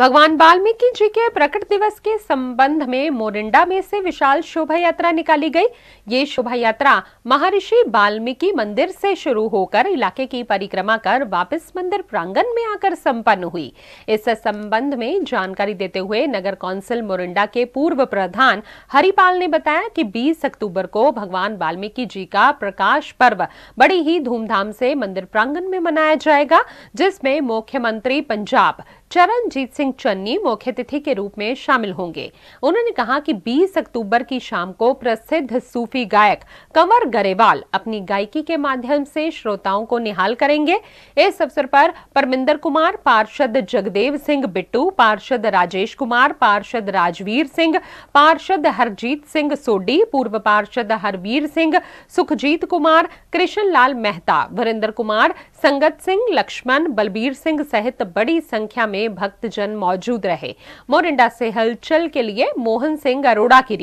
भगवान वाल्मीकि जी के प्रकट दिवस के संबंध में मोरिंडा में से विशाल शोभा यात्रा निकाली गई ये शोभा यात्रा महर्षि वाल्मीकि मंदिर से शुरू होकर इलाके की परिक्रमा कर वापस मंदिर प्रांगण में आकर संपन्न हुई इस संबंध में जानकारी देते हुए नगर कौंसिल मोरिंडा के पूर्व प्रधान हरिपाल ने बताया कि 20 अक्टूबर को भगवान वाल्मीकि जी का प्रकाश पर्व बड़ी ही धूमधाम से मंदिर प्रांगण में मनाया जाएगा जिसमें मुख्यमंत्री पंजाब चरणजीत सिंह चन्नी मुख्य अतिथि के रूप में शामिल होंगे उन्होंने कहा कि 20 अक्टूबर की शाम को प्रसिद्ध सूफी गायक कंवर गरेवाल अपनी गायकी के माध्यम से श्रोताओं को निहाल करेंगे इस अवसर पर परमिंदर कुमार पार्षद जगदेव सिंह बिट्टू पार्षद राजेश कुमार पार्षद राजवीर सिंह पार्षद हरजीत सिंह सोडी पूर्व पार्षद हरवीर सिंह सुखजीत कुमार कृष्ण लाल मेहता वरिंदर कुमार संगत सिंह लक्ष्मण बलबीर सिंह सहित बड़ी संख्या में भक्तजन मौजूद रहे मोरिंडा से हलचल के लिए मोहन सिंह अरोड़ा की